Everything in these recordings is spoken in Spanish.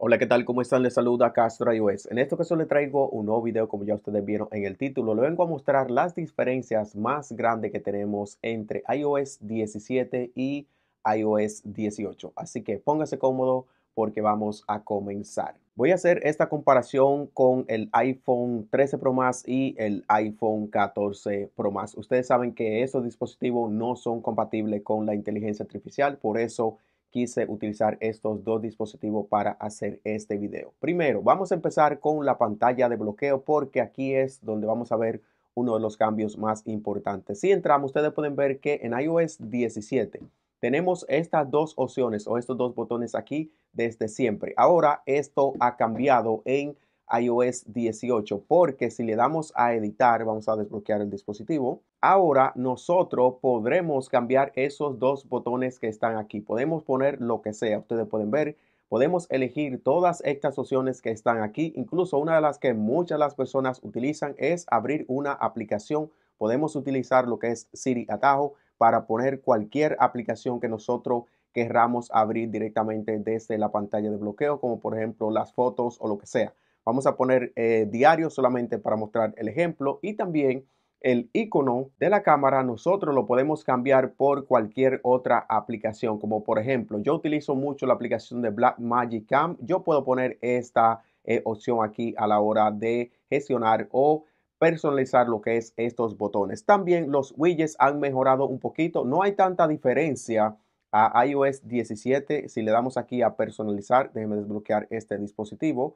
Hola, ¿qué tal? ¿Cómo están? Les saluda Castro iOS. En esta ocasión les traigo un nuevo video, como ya ustedes vieron en el título. Le vengo a mostrar las diferencias más grandes que tenemos entre iOS 17 y iOS 18. Así que póngase cómodo porque vamos a comenzar. Voy a hacer esta comparación con el iPhone 13 Pro Max y el iPhone 14 Pro Max. Ustedes saben que esos dispositivos no son compatibles con la inteligencia artificial, por eso quise utilizar estos dos dispositivos para hacer este video. Primero, vamos a empezar con la pantalla de bloqueo porque aquí es donde vamos a ver uno de los cambios más importantes. Si entramos, ustedes pueden ver que en iOS 17 tenemos estas dos opciones o estos dos botones aquí desde siempre. Ahora esto ha cambiado en iOS 18 porque si le damos a editar, vamos a desbloquear el dispositivo. Ahora nosotros podremos cambiar esos dos botones que están aquí. Podemos poner lo que sea. Ustedes pueden ver, podemos elegir todas estas opciones que están aquí. Incluso una de las que muchas las personas utilizan es abrir una aplicación. Podemos utilizar lo que es Siri Atajo para poner cualquier aplicación que nosotros querramos abrir directamente desde la pantalla de bloqueo, como por ejemplo las fotos o lo que sea. Vamos a poner eh, diario solamente para mostrar el ejemplo y también el icono de la cámara nosotros lo podemos cambiar por cualquier otra aplicación como por ejemplo yo utilizo mucho la aplicación de Black Magic Cam yo puedo poner esta eh, opción aquí a la hora de gestionar o personalizar lo que es estos botones también los widgets han mejorado un poquito no hay tanta diferencia a iOS 17 si le damos aquí a personalizar déjeme desbloquear este dispositivo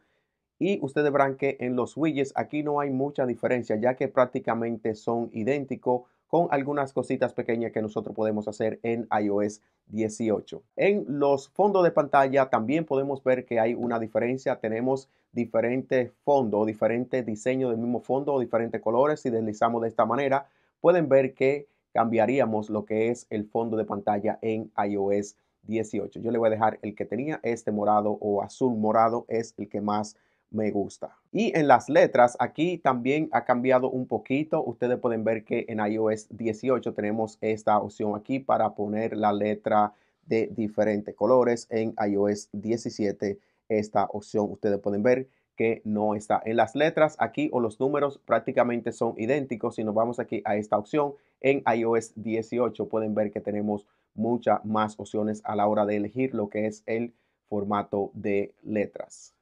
y ustedes verán que en los widgets aquí no hay mucha diferencia ya que prácticamente son idénticos con algunas cositas pequeñas que nosotros podemos hacer en iOS 18. En los fondos de pantalla también podemos ver que hay una diferencia. Tenemos diferentes fondos, diferentes diseños del mismo fondo, diferentes colores. Si deslizamos de esta manera, pueden ver que cambiaríamos lo que es el fondo de pantalla en iOS 18. Yo le voy a dejar el que tenía, este morado o azul morado es el que más me gusta. Y en las letras, aquí también ha cambiado un poquito. Ustedes pueden ver que en iOS 18 tenemos esta opción aquí para poner la letra de diferentes colores. En iOS 17, esta opción ustedes pueden ver que no está. En las letras aquí o los números prácticamente son idénticos. Si nos vamos aquí a esta opción, en iOS 18 pueden ver que tenemos muchas más opciones a la hora de elegir lo que es el formato de letras.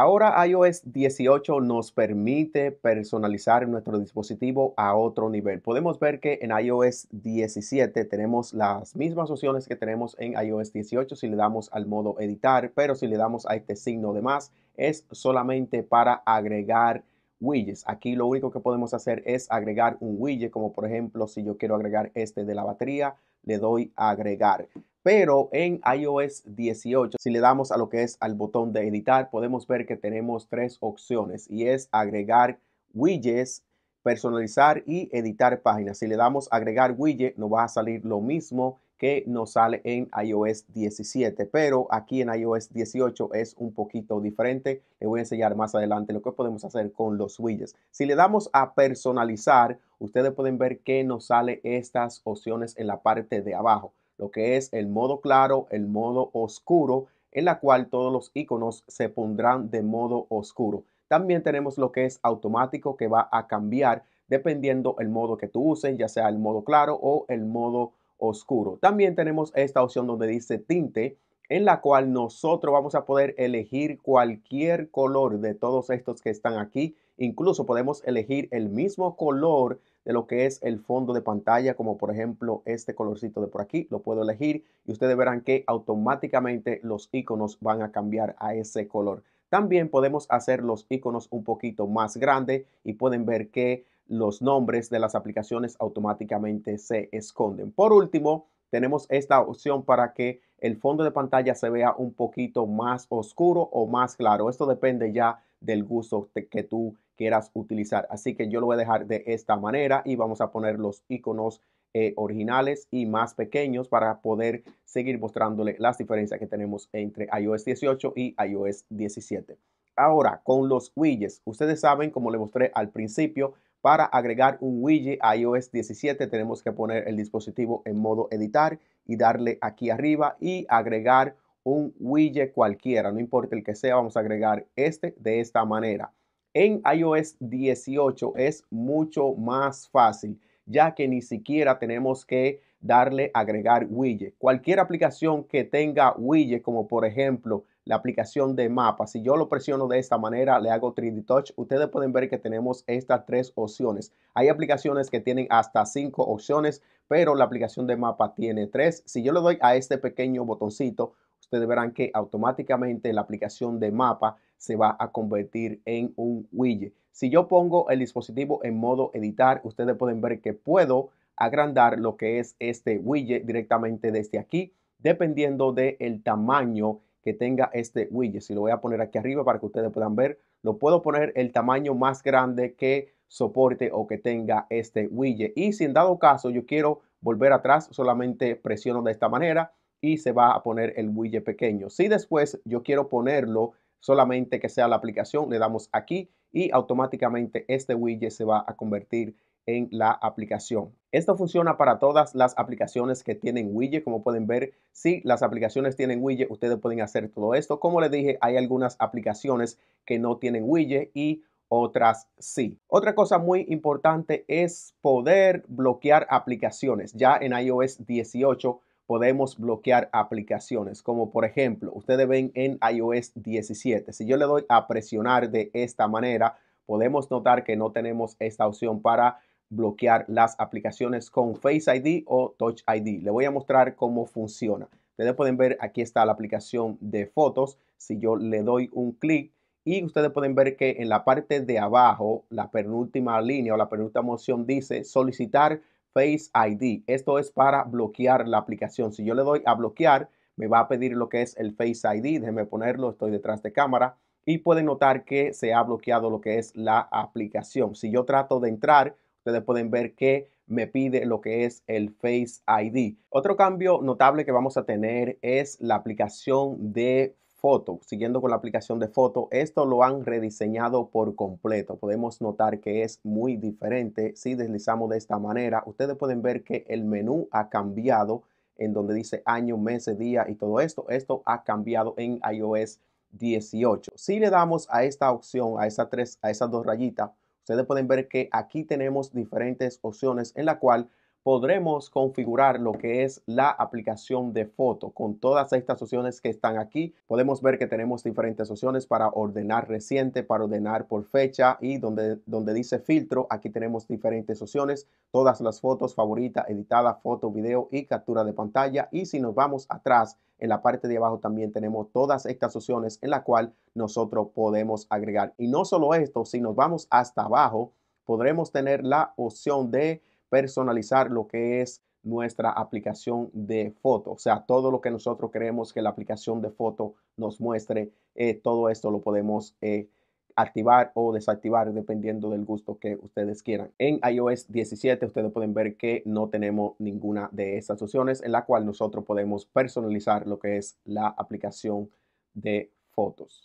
Ahora iOS 18 nos permite personalizar nuestro dispositivo a otro nivel. Podemos ver que en iOS 17 tenemos las mismas opciones que tenemos en iOS 18 si le damos al modo editar, pero si le damos a este signo de más es solamente para agregar widgets. Aquí lo único que podemos hacer es agregar un widget, como por ejemplo si yo quiero agregar este de la batería, le doy a agregar. Pero en iOS 18, si le damos a lo que es al botón de editar, podemos ver que tenemos tres opciones y es agregar widgets, personalizar y editar páginas. Si le damos agregar widget, nos va a salir lo mismo que nos sale en iOS 17, pero aquí en iOS 18 es un poquito diferente. Le voy a enseñar más adelante lo que podemos hacer con los widgets. Si le damos a personalizar, ustedes pueden ver que nos sale estas opciones en la parte de abajo, lo que es el modo claro, el modo oscuro, en la cual todos los iconos se pondrán de modo oscuro. También tenemos lo que es automático que va a cambiar dependiendo el modo que tú uses, ya sea el modo claro o el modo oscuro. También tenemos esta opción donde dice tinte, en la cual nosotros vamos a poder elegir cualquier color de todos estos que están aquí. Incluso podemos elegir el mismo color de lo que es el fondo de pantalla, como por ejemplo este colorcito de por aquí, lo puedo elegir y ustedes verán que automáticamente los iconos van a cambiar a ese color. También podemos hacer los iconos un poquito más grande y pueden ver que los nombres de las aplicaciones automáticamente se esconden. Por último, tenemos esta opción para que el fondo de pantalla se vea un poquito más oscuro o más claro. Esto depende ya del gusto que tú quieras utilizar. Así que yo lo voy a dejar de esta manera y vamos a poner los iconos eh, originales y más pequeños para poder seguir mostrándole las diferencias que tenemos entre iOS 18 y iOS 17. Ahora, con los widgets, ustedes saben, como le mostré al principio, para agregar un widget a iOS 17 tenemos que poner el dispositivo en modo editar y darle aquí arriba y agregar un widget cualquiera, no importa el que sea, vamos a agregar este de esta manera. En iOS 18 es mucho más fácil, ya que ni siquiera tenemos que darle agregar widget. Cualquier aplicación que tenga widget, como por ejemplo la aplicación de mapa. Si yo lo presiono de esta manera, le hago 3D Touch, ustedes pueden ver que tenemos estas tres opciones. Hay aplicaciones que tienen hasta cinco opciones, pero la aplicación de mapa tiene tres. Si yo le doy a este pequeño botoncito, ustedes verán que automáticamente la aplicación de mapa se va a convertir en un widget. Si yo pongo el dispositivo en modo editar, ustedes pueden ver que puedo agrandar lo que es este widget directamente desde aquí, dependiendo del tamaño tenga este widget. Si lo voy a poner aquí arriba para que ustedes puedan ver, lo puedo poner el tamaño más grande que soporte o que tenga este widget. Y si en dado caso yo quiero volver atrás, solamente presiono de esta manera y se va a poner el widget pequeño. Si después yo quiero ponerlo solamente que sea la aplicación, le damos aquí y automáticamente este widget se va a convertir en en la aplicación. Esto funciona para todas las aplicaciones que tienen widget. Como pueden ver, si las aplicaciones tienen widget, ustedes pueden hacer todo esto. Como les dije, hay algunas aplicaciones que no tienen widget y otras sí. Otra cosa muy importante es poder bloquear aplicaciones. Ya en iOS 18 podemos bloquear aplicaciones, como por ejemplo, ustedes ven en iOS 17. Si yo le doy a presionar de esta manera, podemos notar que no tenemos esta opción para bloquear las aplicaciones con Face ID o Touch ID. Le voy a mostrar cómo funciona. Ustedes pueden ver, aquí está la aplicación de fotos. Si yo le doy un clic y ustedes pueden ver que en la parte de abajo, la penúltima línea o la penúltima opción dice solicitar Face ID. Esto es para bloquear la aplicación. Si yo le doy a bloquear, me va a pedir lo que es el Face ID. Déjenme ponerlo, estoy detrás de cámara. Y pueden notar que se ha bloqueado lo que es la aplicación. Si yo trato de entrar, Ustedes pueden ver que me pide lo que es el Face ID. Otro cambio notable que vamos a tener es la aplicación de foto. Siguiendo con la aplicación de foto, esto lo han rediseñado por completo. Podemos notar que es muy diferente. Si deslizamos de esta manera, ustedes pueden ver que el menú ha cambiado en donde dice año, mes, día y todo esto. Esto ha cambiado en iOS 18. Si le damos a esta opción, a, esas tres, a esas dos rayitas, Ustedes pueden ver que aquí tenemos diferentes opciones en la cual podremos configurar lo que es la aplicación de foto. Con todas estas opciones que están aquí, podemos ver que tenemos diferentes opciones para ordenar reciente, para ordenar por fecha y donde, donde dice filtro, aquí tenemos diferentes opciones, todas las fotos, favorita, editada, foto, video y captura de pantalla. Y si nos vamos atrás, en la parte de abajo también tenemos todas estas opciones en la cual nosotros podemos agregar. Y no solo esto, si nos vamos hasta abajo, podremos tener la opción de personalizar lo que es nuestra aplicación de foto. O sea, todo lo que nosotros creemos que la aplicación de foto nos muestre, eh, todo esto lo podemos eh, activar o desactivar dependiendo del gusto que ustedes quieran. En iOS 17 ustedes pueden ver que no tenemos ninguna de estas opciones en la cual nosotros podemos personalizar lo que es la aplicación de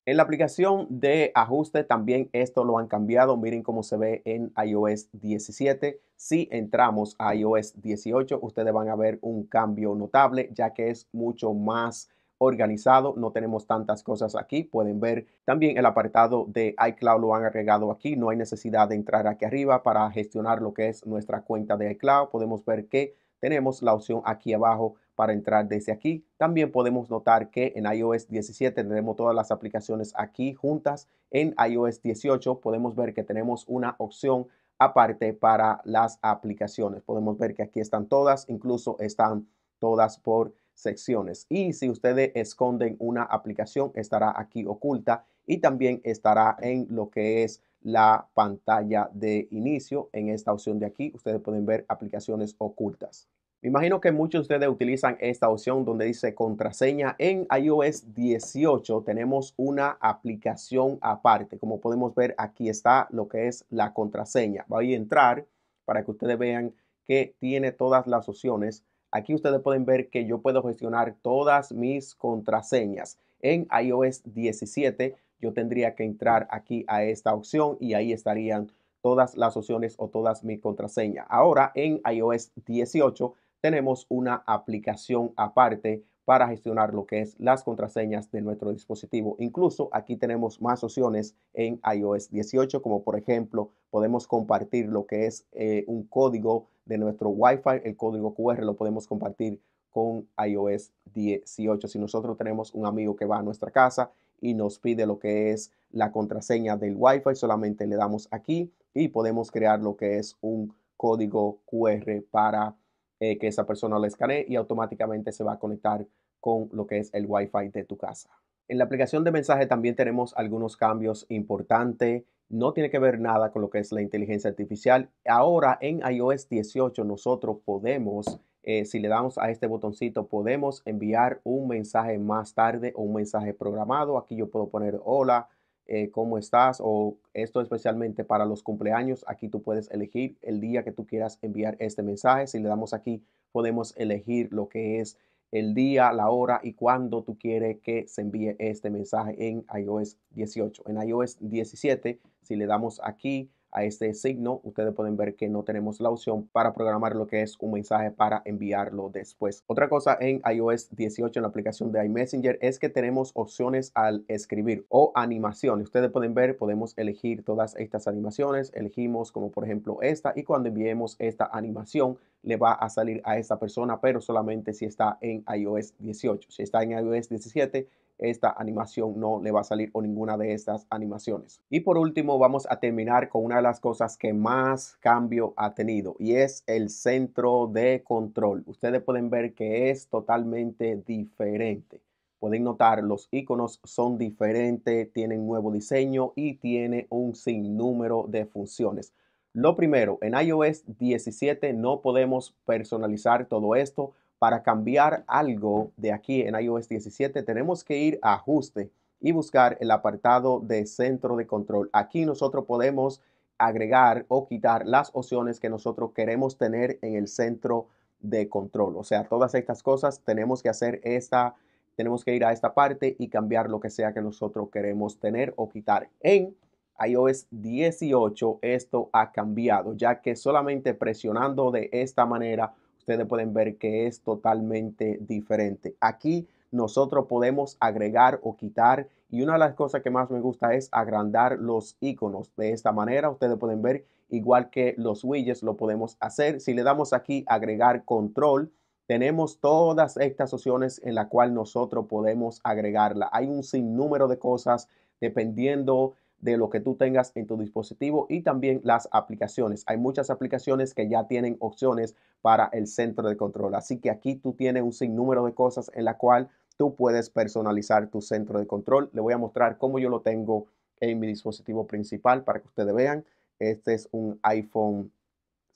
en la aplicación de ajuste también esto lo han cambiado. Miren cómo se ve en iOS 17. Si entramos a iOS 18, ustedes van a ver un cambio notable, ya que es mucho más organizado. No tenemos tantas cosas aquí. Pueden ver también el apartado de iCloud lo han agregado aquí. No hay necesidad de entrar aquí arriba para gestionar lo que es nuestra cuenta de iCloud. Podemos ver que tenemos la opción aquí abajo para entrar desde aquí. También podemos notar que en iOS 17 tenemos todas las aplicaciones aquí juntas. En iOS 18 podemos ver que tenemos una opción aparte para las aplicaciones. Podemos ver que aquí están todas, incluso están todas por secciones. Y si ustedes esconden una aplicación, estará aquí oculta y también estará en lo que es la pantalla de inicio. En esta opción de aquí, ustedes pueden ver aplicaciones ocultas. Me imagino que muchos de ustedes utilizan esta opción donde dice contraseña. En iOS 18 tenemos una aplicación aparte. Como podemos ver, aquí está lo que es la contraseña. Voy a entrar para que ustedes vean que tiene todas las opciones Aquí ustedes pueden ver que yo puedo gestionar todas mis contraseñas. En iOS 17 yo tendría que entrar aquí a esta opción y ahí estarían todas las opciones o todas mis contraseñas. Ahora en iOS 18 tenemos una aplicación aparte para gestionar lo que es las contraseñas de nuestro dispositivo. Incluso aquí tenemos más opciones en iOS 18, como por ejemplo podemos compartir lo que es eh, un código de nuestro Wi-Fi. El código QR lo podemos compartir con iOS 18. Si nosotros tenemos un amigo que va a nuestra casa y nos pide lo que es la contraseña del Wi-Fi, solamente le damos aquí y podemos crear lo que es un código QR para eh, que esa persona lo escanee y automáticamente se va a conectar con lo que es el Wi-Fi de tu casa. En la aplicación de mensaje también tenemos algunos cambios importantes. No tiene que ver nada con lo que es la inteligencia artificial. Ahora en iOS 18 nosotros podemos, eh, si le damos a este botoncito, podemos enviar un mensaje más tarde o un mensaje programado. Aquí yo puedo poner hola, eh, cómo estás o esto especialmente para los cumpleaños. Aquí tú puedes elegir el día que tú quieras enviar este mensaje. Si le damos aquí, podemos elegir lo que es el día, la hora y cuando tú quieres que se envíe este mensaje en iOS 18. En iOS 17, si le damos aquí a este signo, ustedes pueden ver que no tenemos la opción para programar lo que es un mensaje para enviarlo después. Otra cosa en iOS 18 en la aplicación de iMessenger es que tenemos opciones al escribir o animación Ustedes pueden ver, podemos elegir todas estas animaciones. Elegimos como por ejemplo esta y cuando enviemos esta animación le va a salir a esta persona, pero solamente si está en iOS 18. Si está en iOS 17, esta animación no le va a salir o ninguna de estas animaciones. Y por último vamos a terminar con una de las cosas que más cambio ha tenido y es el centro de control. Ustedes pueden ver que es totalmente diferente. Pueden notar los iconos son diferentes, tienen nuevo diseño y tiene un sinnúmero de funciones. Lo primero, en iOS 17 no podemos personalizar todo esto, para cambiar algo de aquí en iOS 17, tenemos que ir a ajuste y buscar el apartado de centro de control. Aquí nosotros podemos agregar o quitar las opciones que nosotros queremos tener en el centro de control. O sea, todas estas cosas tenemos que hacer esta, tenemos que ir a esta parte y cambiar lo que sea que nosotros queremos tener o quitar. En iOS 18 esto ha cambiado, ya que solamente presionando de esta manera ustedes pueden ver que es totalmente diferente. Aquí nosotros podemos agregar o quitar y una de las cosas que más me gusta es agrandar los iconos. De esta manera ustedes pueden ver igual que los widgets lo podemos hacer. Si le damos aquí agregar control, tenemos todas estas opciones en la cual nosotros podemos agregarla. Hay un sinnúmero de cosas dependiendo de lo que tú tengas en tu dispositivo y también las aplicaciones. Hay muchas aplicaciones que ya tienen opciones para el centro de control. Así que aquí tú tienes un sinnúmero de cosas en la cual tú puedes personalizar tu centro de control. Le voy a mostrar cómo yo lo tengo en mi dispositivo principal para que ustedes vean. Este es un iPhone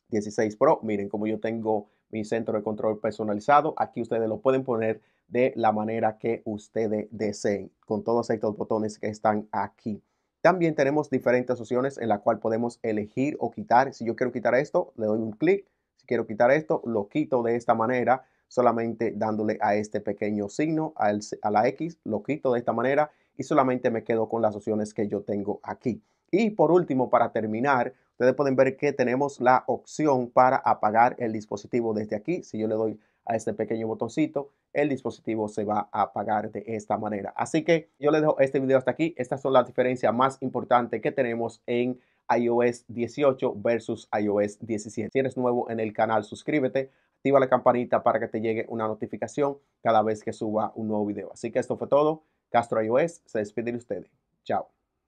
16 Pro. Miren cómo yo tengo mi centro de control personalizado. Aquí ustedes lo pueden poner de la manera que ustedes deseen, con todos estos botones que están aquí. También tenemos diferentes opciones en la cual podemos elegir o quitar. Si yo quiero quitar esto, le doy un clic. Si quiero quitar esto, lo quito de esta manera, solamente dándole a este pequeño signo, a la X, lo quito de esta manera y solamente me quedo con las opciones que yo tengo aquí. Y por último, para terminar, ustedes pueden ver que tenemos la opción para apagar el dispositivo desde aquí. Si yo le doy a este pequeño botoncito, el dispositivo se va a apagar de esta manera. Así que yo les dejo este video hasta aquí. Estas son las diferencias más importantes que tenemos en iOS 18 versus iOS 17. Si eres nuevo en el canal, suscríbete, activa la campanita para que te llegue una notificación cada vez que suba un nuevo video. Así que esto fue todo. Castro iOS se despide de ustedes. Chao.